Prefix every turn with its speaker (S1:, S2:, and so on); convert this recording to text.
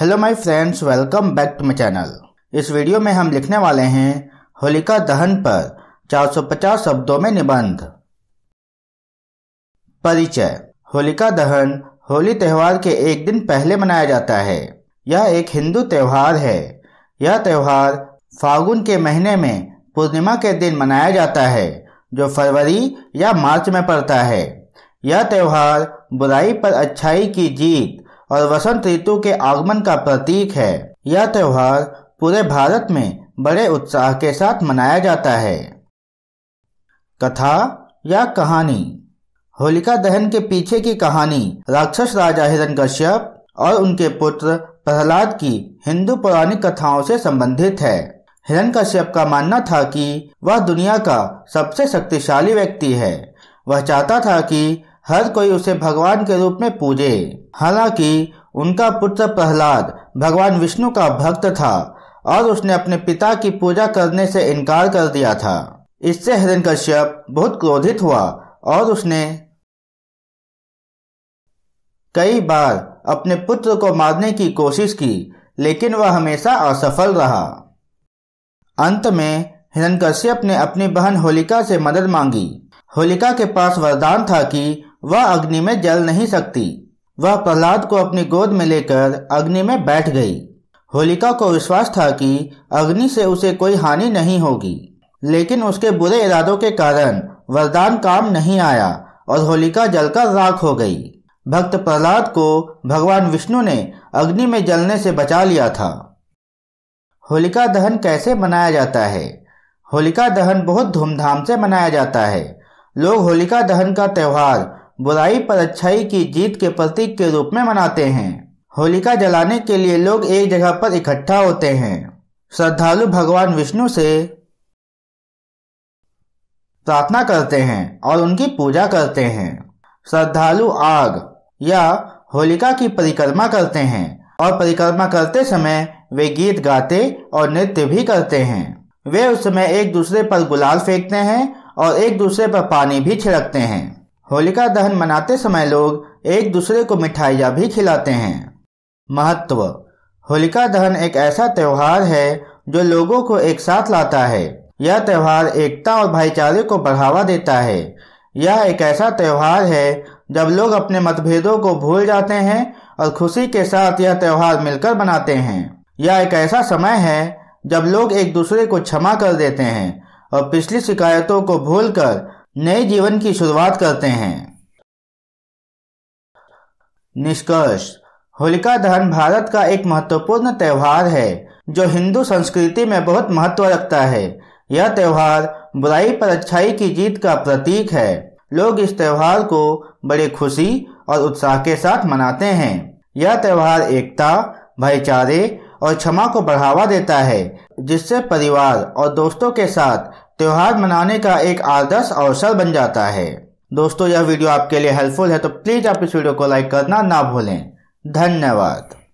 S1: hello my friends welcome back to my channel इस video में हम लिखने वाले हैं होलिका दहन पर 450 शब्दों में निबंध परिचय होलिका दहन होली त्यौहार के एक दिन पहले मनाया जाता है यह एक हिंदू त्यौहार है यह त्यौहार फागुन के महीने में पूर्णिमा के दिन मनाया जाता है जो फरवरी या मार्च में पड़ता है यह त्यौहार बुराई पर अच्छाई की जीत और वसंत ऋतु के आगमन का प्रतीक है यह त्योहार पूरे भारत में बड़े उत्साह के साथ मनाया जाता है कथा या कहानी होलिका दहन के पीछे की कहानी राक्षस राजा हिरण कश्यप और उनके पुत्र प्रहलाद की हिंदू पौराणिक कथाओं से संबंधित है हिरण कश्यप का मानना था कि वह दुनिया का सबसे शक्तिशाली व्यक्ति है वह चाहता था कि हर कोई उसे भगवान के रूप में पूजे हालांकि उनका पुत्र प्रहलाद भगवान विष्णु का भक्त था और उसने अपने पिता की पूजा करने से इनकार कर दिया था इससे हिरण कश्यप बहुत क्रोधित हुआ और उसने कई बार अपने पुत्र को मारने की कोशिश की लेकिन वह हमेशा असफल रहा अंत में हिरण कश्यप ने अपनी बहन होलिका से मदद मांगी होलिका के पास वरदान था कि वह अग्नि में जल नहीं सकती वह प्रहलाद को अपनी गोद में लेकर अग्नि में बैठ गई होलिका को विश्वास था कि अग्नि से उसे कोई हानि नहीं होगी लेकिन उसके बुरे इरादों के कारण वरदान काम नहीं आया और होलिका जलकर राख हो गई भक्त प्रहलाद को भगवान विष्णु ने अग्नि में जलने से बचा लिया था होलिका दहन कैसे मनाया जाता है होलिका दहन बहुत धूमधाम से मनाया जाता है लोग होलिका दहन का त्यौहार बुराई पर अच्छाई की जीत के प्रतीक के रूप में मनाते हैं होलिका जलाने के लिए लोग एक जगह पर इकट्ठा होते हैं श्रद्धालु भगवान विष्णु से प्रार्थना करते हैं और उनकी पूजा करते हैं श्रद्धालु आग या होलिका की परिक्रमा करते हैं और परिक्रमा करते समय वे गीत गाते और नृत्य भी करते हैं वे उस समय एक दूसरे पर गुलाल फेंकते हैं और एक दूसरे पर पानी भी छिड़कते हैं होलिका दहन मनाते समय लोग एक दूसरे को मिठाइयाँ भी खिलाते हैं महत्व होलिका दहन एक ऐसा त्यौहार है जो लोगों को एक साथ लाता है यह त्यौहार एकता और भाईचारे को बढ़ावा देता है यह एक ऐसा त्यौहार है जब लोग अपने मतभेदों को भूल जाते हैं और खुशी के साथ यह त्यौहार मिलकर मनाते हैं यह एक ऐसा समय है जब लोग एक दूसरे को क्षमा कर देते हैं और पिछली शिकायतों को भूलकर नए जीवन की शुरुआत करते हैं निष्कर्ष होलिका दहन भारत का एक महत्वपूर्ण त्यौहार है जो हिंदू संस्कृति में बहुत महत्व रखता है यह त्यौहार बुराई पर अच्छाई की जीत का प्रतीक है लोग इस त्यौहार को बड़े खुशी और उत्साह के साथ मनाते हैं यह त्यौहार एकता भाईचारे और क्षमा को बढ़ावा देता है जिससे परिवार और दोस्तों के साथ त्यौहार मनाने का एक आदर्श अवसर बन जाता है दोस्तों यह वीडियो आपके लिए हेल्पफुल है तो प्लीज़ आप इस वीडियो को लाइक करना ना भूलें धन्यवाद